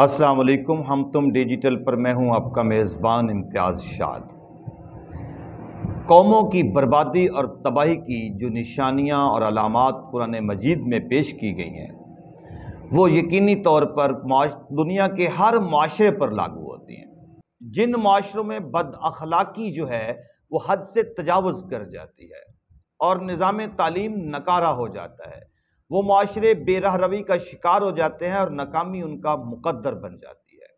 अस्सलाम वालेकुम हम तुम डिजिटल पर मैं हूं आपका मेज़बान इम्तियाज़ शाद कौमों की बर्बादी और तबाही की जो निशानियां और अलामत कुरान मजीद में पेश की गई हैं वो यकीनी तौर पर दुनिया के हर माशरे पर लागू होती हैं जिन माशरों में बद अखलाक़ी जो है वो हद से तजावज़ कर जाती है और निज़ाम तालीम नकारा हो जाता है वो माशरे बेरह रवी का शिकार हो जाते हैं और नाकामी उनका मुकद्दर बन जाती है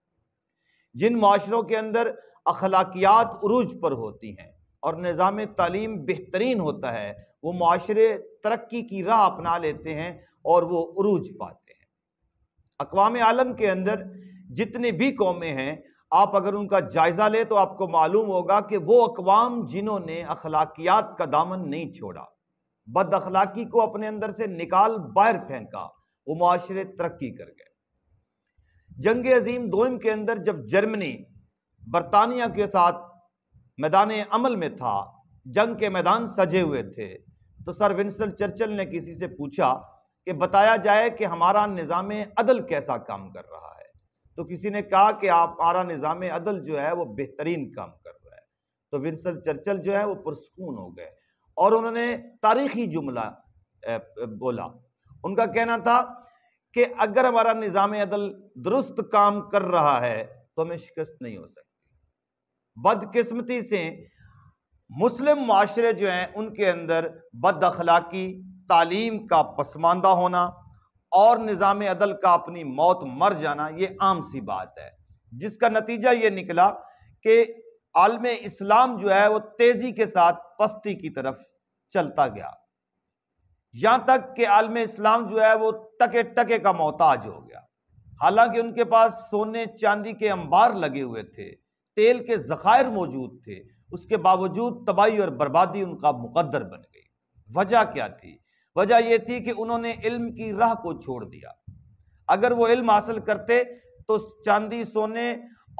जिन माशरों के अंदर अखलाकियात उरूज पर होती हैं और निज़ाम तालीम बेहतरीन होता है वो माशरे तरक्की की राह अपना लेते हैं और वो उरूज पाते हैं अकवाम आलम के अंदर जितने भी कौमें हैं आप अगर उनका जायज़ा लें तो आपको मालूम होगा कि वो अकवाम जिन्होंने अखलाकियात का दामन नहीं छोड़ा बद अखलाकी को अपने अंदर से निकाल बाहर फेंका वो माशरे तरक्की कर गए जंग अजीम दोम के अंदर जब जर्मनी बरतानिया के साथ मैदान अमल में था जंग के मैदान सजे हुए थे तो सर विंसल चर्चल ने किसी से पूछा कि बताया जाए कि हमारा निज़ाम अदल कैसा काम कर रहा है तो किसी ने कहा कि आप हमारा निज़ाम अदल जो है वो बेहतरीन काम कर रहा है तो विंसल चर्चल जो है वो पुरस्कून हो गए और उन्होंने तारीखी जुमला बोला उनका कहना था कि अगर हमारा निज़ाम अदल दुरुस्त काम कर रहा है तो हमें शिकस्त नहीं हो सकती बदकस्मती से मुस्लिम माशरे जो हैं उनके अंदर बद अखलाकी तालीम का पसमानदा होना और निज़ाम अदल का अपनी मौत मर जाना ये आम सी बात है जिसका नतीजा ये निकला कि आलम इस्लाम जो है वो तेज़ी के साथ पस्ती की तरफ चलता गया यहाँ तक कि आलम इस्लाम जो है वो टके टके का मोहताज हो गया हालांकि उनके पास सोने चांदी के अंबार लगे हुए थे तेल के ज़खायर मौजूद थे उसके बावजूद तबाही और बर्बादी उनका मुकद्दर बन गई वजह क्या थी वजह यह थी कि उन्होंने इल्म की राह को छोड़ दिया अगर वो इल्म हासिल करते तो चांदी सोने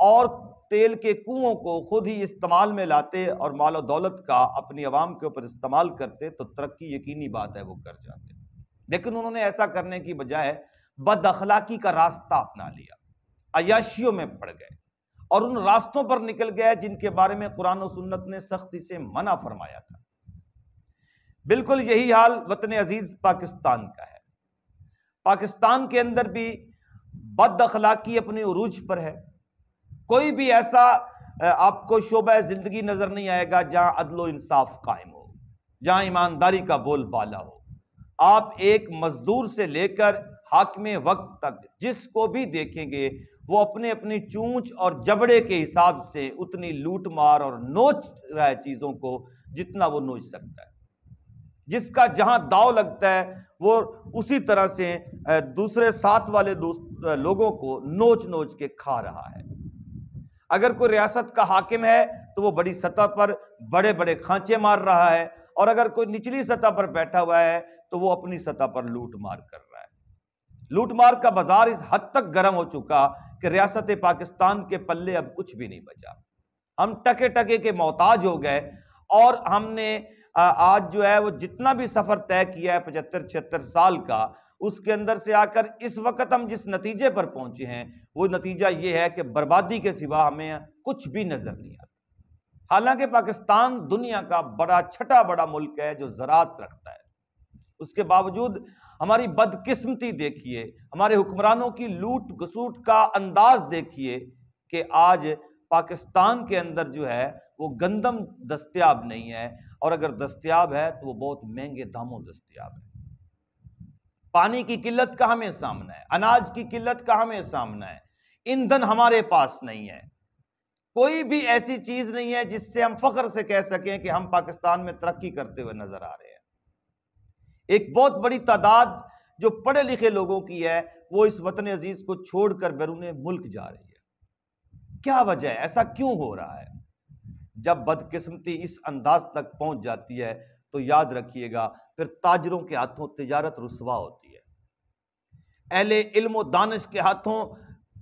और तेल के कुओं को खुद ही इस्तेमाल में लाते और माल दौलत का अपनी आवाम के ऊपर इस्तेमाल करते तो तरक्की यकीनी बात है वो कर जाते लेकिन उन्होंने ऐसा करने की बजाय बदअखलाकी का रास्ता अपना लिया अयाशियों में पड़ गए और उन रास्तों पर निकल गया जिनके बारे में कुरान और सुन्नत ने सख्ती से मना फरमाया था बिल्कुल यही हाल वतन अजीज पाकिस्तान का है पाकिस्तान के अंदर भी बद अखलाकी अपने उरूज पर है कोई भी ऐसा आपको शोबा ज़िंदगी नज़र नहीं आएगा जहां अदलो इंसाफ कायम हो जहां ईमानदारी का बोल बाला हो आप एक मज़दूर से लेकर हाकम वक्त तक जिसको भी देखेंगे वो अपने अपनी चूंच और जबड़े के हिसाब से उतनी लूट मार और नोच रहा है चीज़ों को जितना वो नोच सकता है जिसका जहां दाव लगता है वो उसी तरह से दूसरे साथ वाले लोगों को नोच नोच के खा रहा है अगर कोई रियासत का हाकिम है तो वो बड़ी सतह पर बड़े बड़े खांचे मार रहा है और अगर कोई निचली सतह पर बैठा हुआ है तो वो अपनी सतह पर लूट मार कर रहा है लूट मार का बाजार इस हद तक गर्म हो चुका कि रियासत पाकिस्तान के पल्ले अब कुछ भी नहीं बचा हम टके टके के मोहताज हो गए और हमने आज जो है वो जितना भी सफ़र तय किया है पचहत्तर छिहत्तर साल का उसके अंदर से आकर इस वक्त हम जिस नतीजे पर पहुंचे हैं वो नतीजा ये है कि बर्बादी के सिवा हमें कुछ भी नज़र नहीं आता हालांकि पाकिस्तान दुनिया का बड़ा छठा बड़ा मुल्क है जो ज़रात रखता है उसके बावजूद हमारी बदकिस्मती देखिए हमारे हुक्मरानों की लूट घसूट का अंदाज देखिए कि आज पाकिस्तान के अंदर जो है वो गंदम दस्तियाब नहीं है और अगर दस्तियाब है तो वो बहुत महंगे दामों दस्तियाब है पानी की किल्लत का हमें सामना है अनाज की किल्लत का हमें सामना है ईंधन हमारे पास नहीं है कोई भी ऐसी चीज नहीं है जिससे हम फख्र से कह सकें कि हम पाकिस्तान में तरक्की करते हुए नजर आ रहे हैं एक बहुत बड़ी तादाद जो पढ़े लिखे लोगों की है वो इस वतन अजीज को छोड़कर बैरून मुल्क जा रही है क्या वजह है ऐसा क्यों हो रहा है जब बदकिस्मती इस अंदाज तक पहुंच जाती है तो याद रखिएगा फिर ताजरों के हाथों तजारत रसवा होती है अहले इल्म दानश के हाथों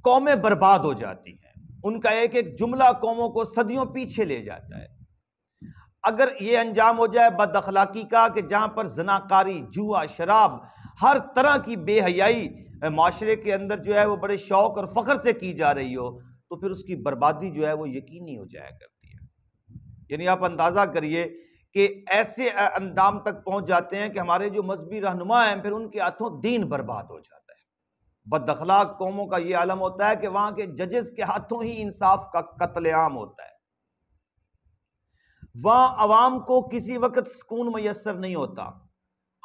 कौमें बर्बाद हो जाती हैं उनका एक एक जुमला कौमों को सदियों पीछे ले जाता है अगर ये अंजाम हो जाए बद अखलाकी का कि जहाँ पर जनाकारी जुआ शराब हर तरह की बेहयाई माशरे के अंदर जो है वो बड़े शौक और फ़ख्र से की जा रही हो तो फिर उसकी बर्बादी जो है वो यकीनी हो जाया करती है यानी आप अंदाज़ा करिए कि ऐसे अंदाम तक पहुंच जाते हैं कि हमारे जो मजहबी रहनुमा हैं फिर उनके हाथों दीन बर्बाद हो जाता है बदखलाक कौमों का ये आलम होता है कि वहां के जजेस के हाथों ही इंसाफ का कत्लेआम होता है वहां आवाम को किसी वक्त सुकून मैसर नहीं होता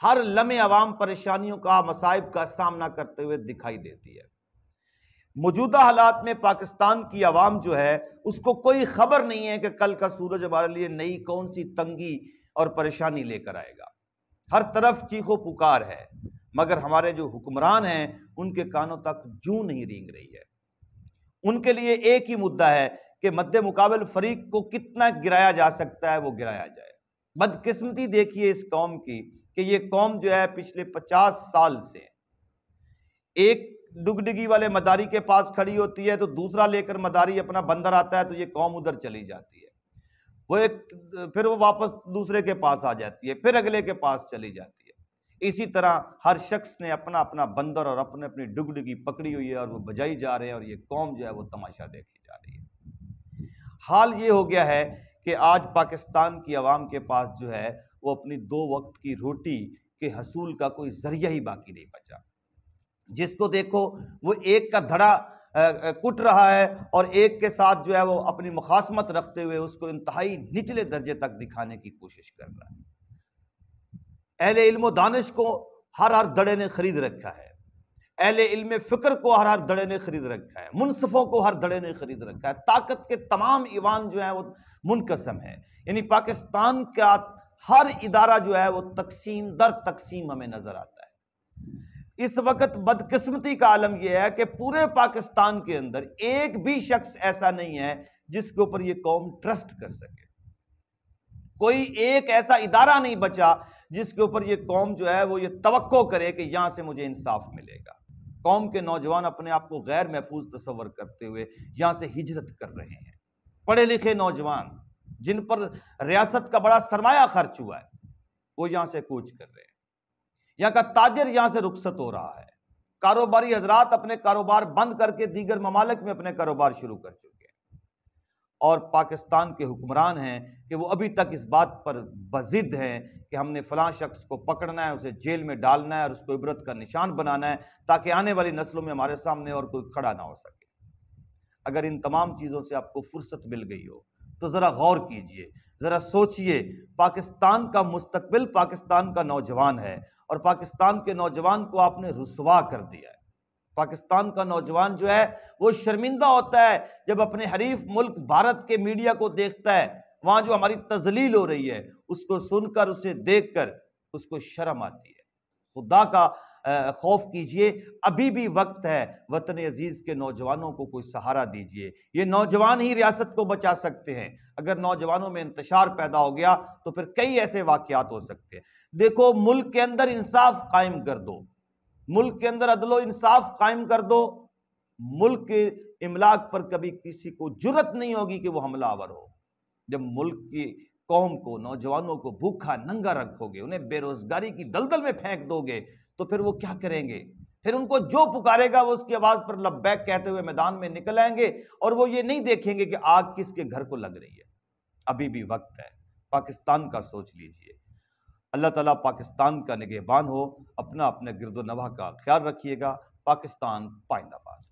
हर लम्हे आवाम परेशानियों का मसाइब का सामना करते हुए दिखाई देती है मौजूदा हालात में पाकिस्तान की आवाम जो है उसको कोई खबर नहीं है कि कल का सूरज हमारे लिए नई कौन सी तंगी और परेशानी लेकर आएगा हर तरफ चीखो पुकार है मगर हमारे जो हुक्मरान हैं उनके कानों तक जू नहीं रेंग रही है उनके लिए एक ही मुद्दा है कि मद्द मुकाबल फरीक को कितना गिराया जा सकता है वो गिराया जाए बदकिस्मती देखिए इस कौम की कि ये कौम जो है पिछले पचास साल से एक डुगडगी वाले मदारी के पास खड़ी होती है तो दूसरा लेकर मदारी अपना बंदर आता है तो ये कौम उधर चली जाती है वो एक फिर वो वापस दूसरे के पास आ जाती है फिर अगले के पास चली जाती है इसी तरह हर शख्स ने अपना अपना बंदर और अपने अपनी डुगडगी पकड़ी हुई है और वो बजाई जा रहे हैं और ये कौम जो है वो तमाशा देखी जा रही है हाल ये हो गया है कि आज पाकिस्तान की आवाम के पास जो है वो अपनी दो वक्त की रोटी के हसूल का कोई ज़रिया ही बाकी नहीं बचा जिसको देखो वो एक का धड़ा कुट रहा है और एक के साथ जो है वो अपनी मुखासमत रखते हुए उसको इंतहाई निचले दर्जे तक दिखाने की कोशिश कर रहा है अहले इल्म दानिश को हर हर धड़े ने खरीद रखा है अहले इल्म फ़िक्र को हर हर धड़े ने खरीद रखा है मुनसफ़ों को हर धड़े ने खरीद रखा है ताकत के तमाम ईवान जो है वो मुनकसम है यानी पाकिस्तान का हर इदारा जो है वो तकसीम दर तकसीम हमें नज़र आता है इस वक्त बदकिस्मती का आलम यह है कि पूरे पाकिस्तान के अंदर एक भी शख्स ऐसा नहीं है जिसके ऊपर ये कौम ट्रस्ट कर सके कोई एक ऐसा इदारा नहीं बचा जिसके ऊपर ये कौम जो है वो ये तवक्को करे कि यहां से मुझे इंसाफ मिलेगा कौम के नौजवान अपने आप को गैर महफूज तस्वर करते हुए यहां से हिजरत कर रहे हैं पढ़े लिखे नौजवान जिन पर रियासत का बड़ा सरमाया खर्च हुआ है वो यहां से कूच कर रहे हैं यहाँ का ताजर यहाँ से रुखसत हो रहा है कारोबारी हजरात अपने कारोबार बंद करके दीगर ममालक में अपने कारोबार शुरू कर चुके हैं और पाकिस्तान के हुक्मरान हैं कि वो अभी तक इस बात पर बजिद हैं कि हमने फलां शख्स को पकड़ना है उसे जेल में डालना है और उसको इबरत का निशान बनाना है ताकि आने वाली नस्लों में हमारे सामने और कोई खड़ा ना हो सके अगर इन तमाम चीज़ों से आपको फुर्सत मिल गई हो तो ज़रा गौर कीजिए ज़रा सोचिए पाकिस्तान का मुस्तबिल पाकिस्तान का नौजवान है और पाकिस्तान के नौजवान को आपने रसवा कर दिया है पाकिस्तान का नौजवान जो है वो शर्मिंदा होता है जब अपने हरीफ मुल्क भारत के मीडिया को देखता है वहाँ जो हमारी तजलील हो रही है उसको सुनकर उसे देख कर उसको शर्म आती है खुदा का खौफ कीजिए अभी भी वक्त है वतन अजीज़ के नौजवानों को कोई सहारा दीजिए ये नौजवान ही रियासत को बचा सकते हैं अगर नौजवानों में इंतशार पैदा हो गया तो फिर कई ऐसे वाक़ात हो सकते हैं देखो मुल्क के अंदर इंसाफ कायम कर दो मुल्क के अंदर अदलो इंसाफ कायम कर दो मुल्क के इमलाक पर कभी किसी को जरूरत नहीं होगी कि वह हमलावर हो जब मुल्क की कौम को नौजवानों को भूखा नंगा रखोगे उन्हें बेरोजगारी की दलदल में फेंक दोगे तो फिर वो क्या करेंगे फिर उनको जो पुकारेगा वो उसकी आवाज़ पर लब्बैक कहते हुए मैदान में निकल आएंगे और वो ये नहीं देखेंगे कि आग किसके घर को लग रही है अभी भी वक्त है पाकिस्तान का सोच लीजिए अल्लाह ताला पाकिस्तान का निगहबान हो अपना अपने नवा का ख्याल रखिएगा पाकिस्तान पाइंदाबाद